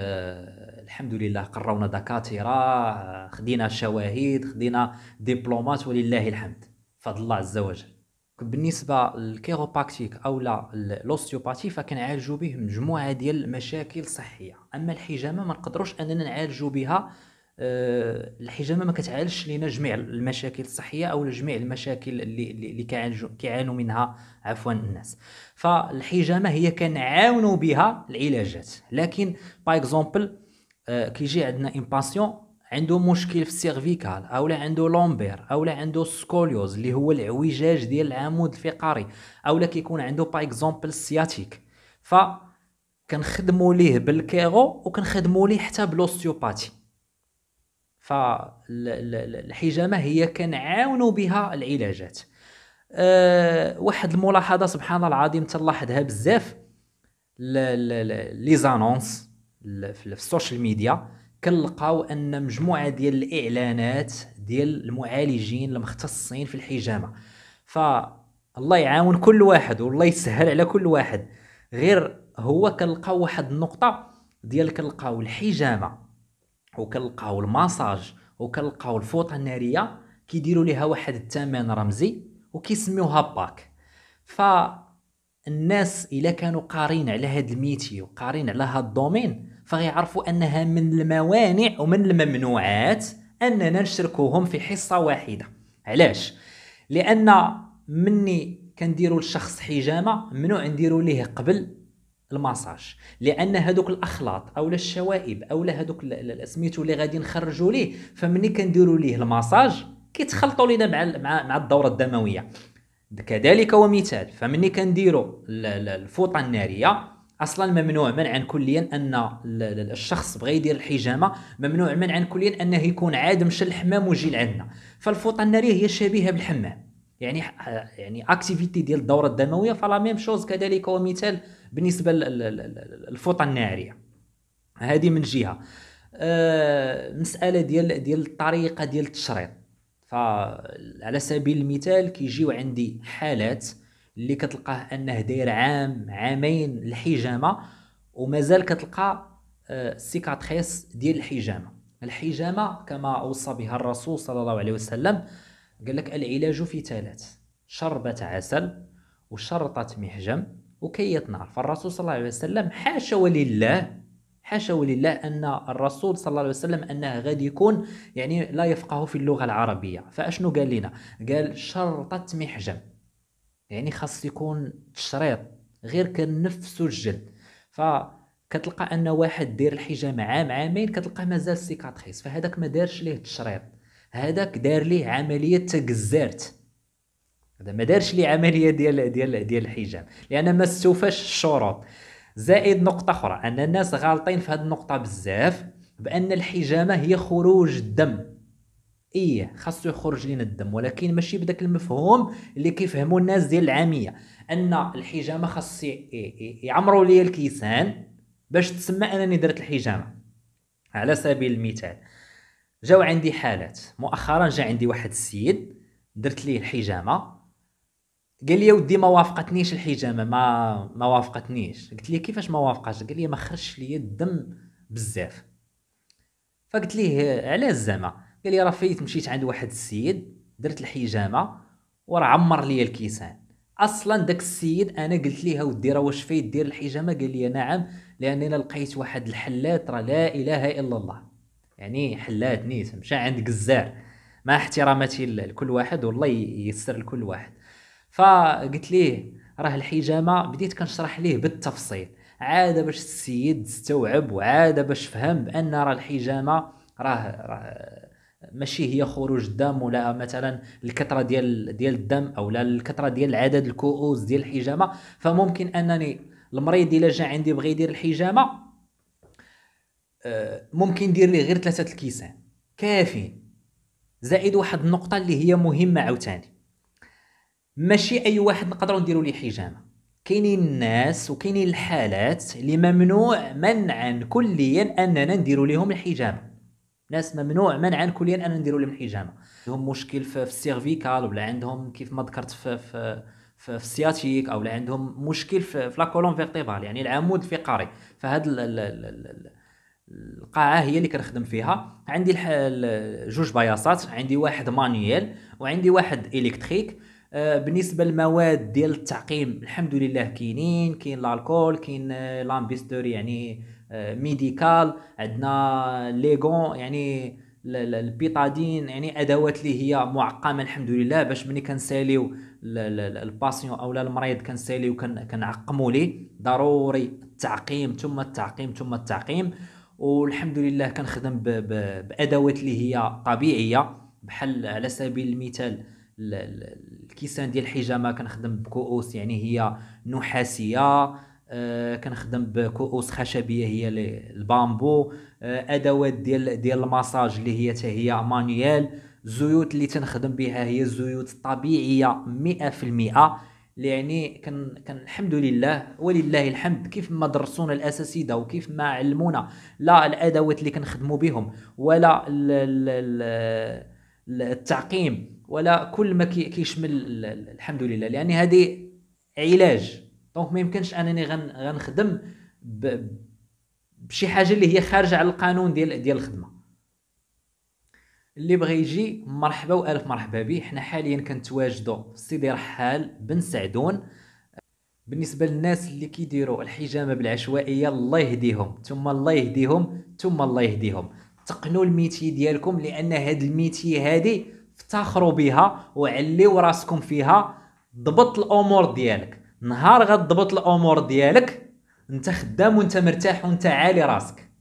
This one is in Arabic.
آه، الحمد لله قرونا دكاتره آه، خدينا شواهد خدينا دبلومات ولله الحمد فضل الله عز وجل بالنسبه للكيروباكتيك او الاوستيوباثي فكنعالجوا به مجموعه ديال المشاكل الصحيه اما الحجامه ما نقدروش اننا نعالجوا بها الحجامه ما كتعالجش لينا جميع المشاكل الصحيه او جميع المشاكل اللي اللي كيعانوا منها عفوا الناس فالحجامه هي كنعاونوا بها العلاجات لكن باغ اكزومبل آه، كيجي عندنا امباسيون عنده مشكل في السيرفيكال اولا عنده لومبير اولا عنده سكوليوز اللي هو العوجاج ديال العمود الفقري اولا كيكون عنده باغ اكزومبل السياتيك ف كنخدموا ليه بالكيغو وكنخدموا ليه حتى بلوستيوباتي فالحجامه هي كنعاونوا بها العلاجات أه واحد الملاحظه سبحان الله العظيم تلاحظها بزاف لي زانونس في السوشيال ميديا كنلقاو ان مجموعه ديال الاعلانات ديال المعالجين المختصين في الحجامه ف الله يعاون كل واحد والله يسهل على كل واحد غير هو كنلقاو واحد النقطه ديال كنلقاو الحجامه وكنلقاو الماساج وكنلقاو الفوطه الناريه كيديروا ليها واحد الثمن رمزي وكيسميوها باك فالناس الا كانوا قارين على هاد الميتي وقارين على هاد الدومين فغيعرفوا انها من الموانع ومن الممنوعات اننا نشركوهم في حصه واحده علاش لان مني كنديروا لشخص حجامه ممنوع نديروا ليه قبل الماساج لان هذوك الاخلاط او الشوائب او هذوك سميتو اللي غادي نخرجوا ليه فمني كنديروا ليه الماساج كيتخلطوا لينا مع مع, مع الدوره الدمويه كذلك ومثال فمني كنديروا الفوطه الناريه اصلا ممنوع منعا كليا ان الشخص بغى يدير الحجامه ممنوع منعا كليا انه يكون عاد مشى الحمام وجي لعندنا فالفوطه الناريه هي شبيهه بالحمام يعني يعني اكتيفيتي ديال الدوره الدمويه فلا ميم شوز كذلك هو مثال بالنسبه للفوطه الناريه هذه من جهه آه، مساله ديال ديال الطريقه ديال التشريط فعلى سبيل المثال كيجيو عندي حالات اللي كتلقاه انه داير عام عامين الحجامه ومازال كتلقى السيكاتريس آه، ديال الحجامه الحجامه كما اوصى بها الرسول صلى الله عليه وسلم قال لك العلاج في ثلاث شربة عسل وشرطة محجم وكية نار فالرسول صلى الله عليه وسلم حاشا ولله حاشا ولله ان الرسول صلى الله عليه وسلم انه غادي يكون يعني لا يفقه في اللغه العربيه فاشنو قال لنا قال شرطه محجم يعني خاص يكون تشريط غير كنفس الجلد ف كتلقى ان واحد دير الحجامه عام عامين كتلقى مازال سيكاتريس فهذاك ما دارش ليه التشريط هذاك دار ليه عمليه تجزرت هذا ما دارش ليه عمليه ديال ديال ديال الحجاب لان ما استوفاش الشروط زائد نقطه اخرى ان الناس غالطين في هذه النقطه بزاف بان الحجامه هي خروج الدم ايه خاصو يخرج لنا الدم ولكن ماشي بداك المفهوم اللي كيفهموا الناس ديال العاميه ان الحجامه خاص يعمروا لي الكيسان باش تسمى انني درت الحجامه على سبيل المثال جاو عندي حالات مؤخرا جا عندي واحد السيد درت ليه الحجامه قال لي ودي ما وافقتنيش الحجامه ما ما وافقتنيش قلت ليه كيفاش ما وافقاش قال لي ما خرجش ليا الدم بزاف فقلت ليه علاش زعما قال لي راه فايت مشيت عند واحد السيد درت الحجامه وراه عمر ليا الكيسان اصلا داك السيد انا قلت ليه ودي راه واش فايت دير الحجامه قال لي نعم لاننا لقيت واحد الحلات راه لا اله الا الله يعني حلات نيت مشى عند قزار مع احتراماتي لكل واحد والله ييسر لكل واحد فقلت ليه راه الحجامه بديت كنشرح ليه بالتفصيل عاده باش السيد استوعب وعاده باش فهم بان راه الحجامه راه راه ماشي هي خروج الدم ولا مثلا الكثره ديال ديال الدم او لا الكثره ديال عدد الكؤوس ديال الحجامه فممكن انني المريض الا جا عندي بغى يدير الحجامه آه، ممكن ندير ليه غير ثلاثه الكيسان كافيين زائد واحد النقطه اللي هي مهمه عاوتاني ماشي اي واحد نقدروا نديروا ليه حجامه كاينين الناس وكاينين الحالات اللي ممنوع منعا كليا اننا نديروا لهم الحجامه ناس ممنوع منعا كليا اننا نديروا لهم الحجامه عندهم مشكل في السيرفيكال ولا عندهم كيف ما ذكرت في في في السياتيك او عندهم مشكل في لا كولون فيرتيبال يعني العمود الفقري فهاد القاعه هي اللي كنخدم فيها عندي جوج بياصات عندي واحد مانيويل وعندي واحد الكتريك آه، بالنسبه للمواد ديال التعقيم الحمد لله كاينين كاين الكول كاين آه، لامبيستور يعني آه، ميديكال عندنا ليغون يعني البيطادين يعني ادوات اللي هي معقمه الحمد لله باش ملي كنساليو الباسيون او المريض كنساليو كنعقمو ليه ضروري التعقيم ثم التعقيم ثم التعقيم والحمد لله كنخدم بادوات اللي هي طبيعيه بحال على سبيل المثال الكيسان ديال الحجامه كنخدم بكؤوس يعني هي نحاسيه آه كنخدم بكؤوس خشبيه هي البامبو آه ادوات ديال ديال المساج اللي هي هي مانيال الزيوت اللي تنخدم بها هي زيوت طبيعيه 100% يعني كان كان الحمد لله ولله الحمد كيف ما درسونا الاساسيده وكيف ما علمونا لا الادوات اللي كنخدموا بهم ولا التعقيم ولا كل ما كيشمل الحمد لله لان يعني هذه علاج دونك ما يمكنش انني غنخدم بشي حاجه اللي هي خارجه على القانون ديال ديال الخدمه اللي بغى يجي مرحبا والف مرحبا به حنا حاليا كنتواجدوا في سيدي رحال بن سعدون بالنسبه للناس اللي كيديروا الحجامه بالعشوائيه الله يهديهم ثم الله يهديهم ثم الله يهديهم تقنوا الميتي ديالكم لان هاد الميتي هادي افتخروا بها وعليوا راسكم فيها ضبط الامور ديالك نهار غتضبط الامور ديالك انت خدام وانت مرتاح وانت عالي راسك